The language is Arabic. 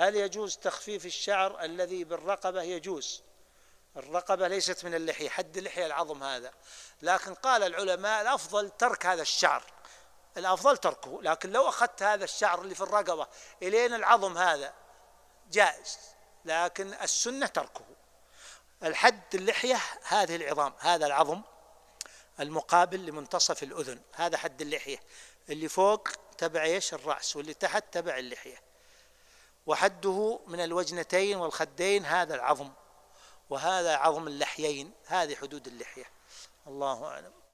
هل يجوز تخفيف الشعر الذي بالرقبة يجوز الرقبة ليست من اللحية حد اللحية العظم هذا لكن قال العلماء الأفضل ترك هذا الشعر الأفضل تركه لكن لو أخذت هذا الشعر اللي في الرقبة إلين العظم هذا جائز لكن السنة تركه الحد اللحية هذه العظام هذا العظم المقابل لمنتصف الأذن هذا حد اللحية اللي فوق تبع ايش الرأس واللي تحت تبع اللحية وحده من الوجنتين والخدين هذا العظم وهذا عظم اللحيين هذه حدود اللحية الله أعلم